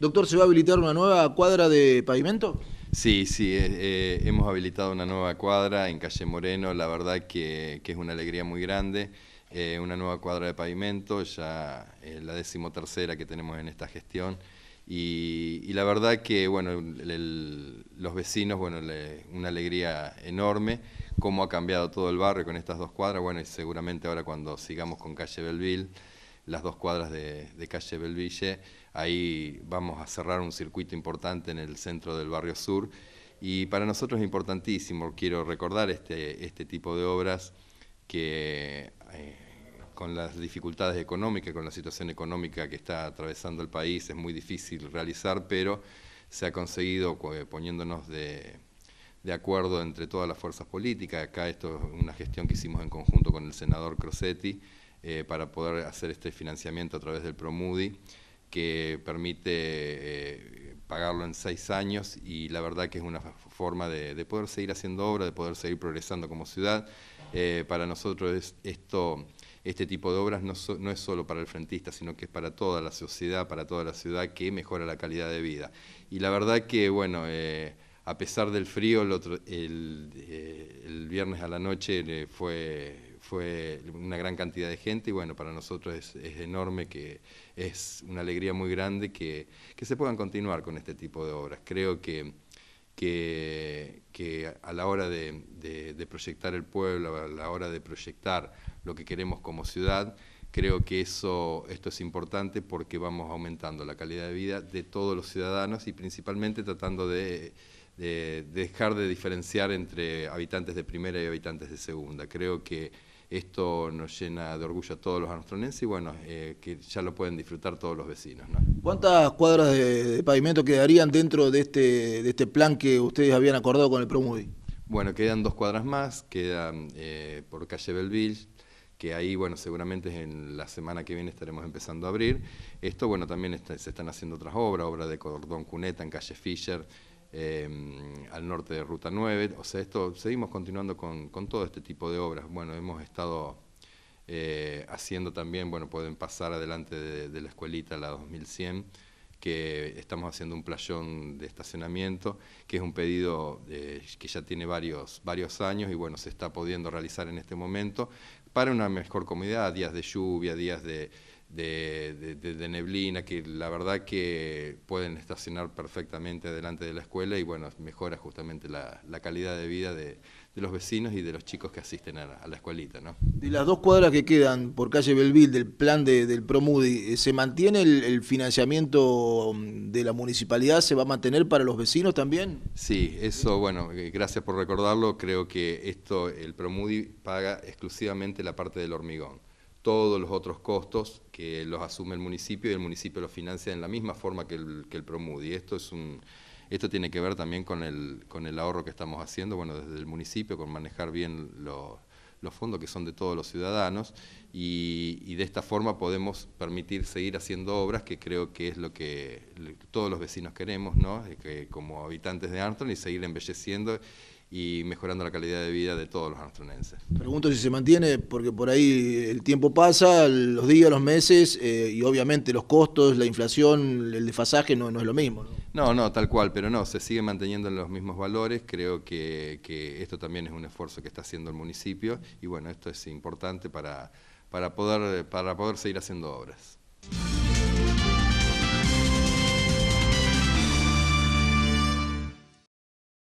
Doctor, ¿se va a habilitar una nueva cuadra de pavimento? Sí, sí, eh, eh, hemos habilitado una nueva cuadra en Calle Moreno, la verdad que, es una alegría muy grande, eh, una nueva cuadra de pavimento, ya eh, la decimotercera que tenemos en esta gestión, y, la verdad que, bueno, los vecinos, bueno, una alegría enorme, cómo ha cambiado todo el barrio con estas dos cuadras, bueno, y seguramente ahora cuando sigamos con Calle Belville, las dos cuadras de, calle Belville. Ahí vamos a cerrar un circuito importante en el centro del barrio sur. Y para nosotros es importantísimo, quiero recordar este, este tipo de obras que eh, con las dificultades económicas, con la situación económica que está atravesando el país, es muy difícil realizar, pero se ha conseguido poniéndonos de, de acuerdo entre todas las fuerzas políticas. Acá esto es una gestión que hicimos en conjunto con el senador Crosetti, eh, para poder hacer este financiamiento a través del Promudi, que permite eh, pagarlo en seis años y la verdad que es una forma de, poder seguir haciendo obra, de poder seguir progresando como ciudad. Eh, para nosotros esto, este tipo de obras no, es solo para el frentista, sino que es para toda la sociedad, para toda la ciudad que mejora la calidad de vida. Y la verdad que, bueno, a pesar del frío, el viernes a la noche fue fue una gran cantidad de gente y bueno, para nosotros es, enorme, que es una alegría muy grande que, se puedan continuar con este tipo de obras. Creo que, que, a la hora de, proyectar el pueblo, a la hora de proyectar lo que queremos como ciudad, creo que eso, esto es importante porque vamos aumentando la calidad de vida de todos los ciudadanos y principalmente tratando de de dejar de diferenciar entre habitantes de primera y habitantes de segunda. Creo que esto nos llena de orgullo a todos los austronenses, y bueno, eh, que ya lo pueden disfrutar todos los vecinos. ¿Cuántas cuadras de, pavimento quedarían dentro este, de este, plan que ustedes habían acordado con el Promudi? Bueno, quedan dos cuadras más, quedan eh, por calle Belville, que ahí, bueno, seguramente en la semana que viene estaremos empezando a abrir. Esto, bueno, también se están haciendo otras obras, obra de cordón cuneta en calle Fisher, Em, al norte de Ruta 9. O sea, esto seguimos continuando con, todo este tipo de obras. Bueno, hemos estado eh, haciendo también, bueno, pueden pasar adelante de, la escuelita, la 2100, que estamos haciendo un playón de estacionamiento, que es un pedido eh, que ya tiene varios, varios años y bueno, se está pudiendo realizar en este momento para una mejor comodidad, días de lluvia, días de, de, neblina, que la verdad que pueden estacionar perfectamente delante de la escuela y bueno, mejora justamente la, calidad de vida de, los vecinos y de los chicos que asisten a la, escuelita. ¿no? De las dos cuadras que quedan por calle Belville del plan del Promudi, eh, ¿se mantiene el, financiamiento mm, de la municipalidad? ¿Se va a mantener para los vecinos también? Sí, eso, bueno, eh, gracias por recordarlo. Creo que esto, el Promudi paga exclusivamente la parte del hormigón todos los otros costos que los asume el municipio y el municipio los financia en la misma forma que el, que el PROMUDI. Esto, es un, esto tiene que ver también con el, con el ahorro que estamos haciendo, bueno, desde el municipio, con manejar bien los, fondos que son de todos los ciudadanos y, de esta forma podemos permitir seguir haciendo obras que creo que es lo que todos los vecinos queremos, ¿no? Eh, que como habitantes de Arton y seguir embelleciendo y mejorando la calidad de vida de todos los astronenses. Pregunto si se mantiene, porque por ahí el tiempo pasa, los días, los meses, eh, y obviamente los costos, la inflación, el desfasaje no, no es lo mismo. ¿no? no, tal cual, pero no, se sigue manteniendo los mismos valores, creo que, que esto también es un esfuerzo que está haciendo el municipio, y bueno, esto es importante para, para, poder, para poder seguir haciendo obras.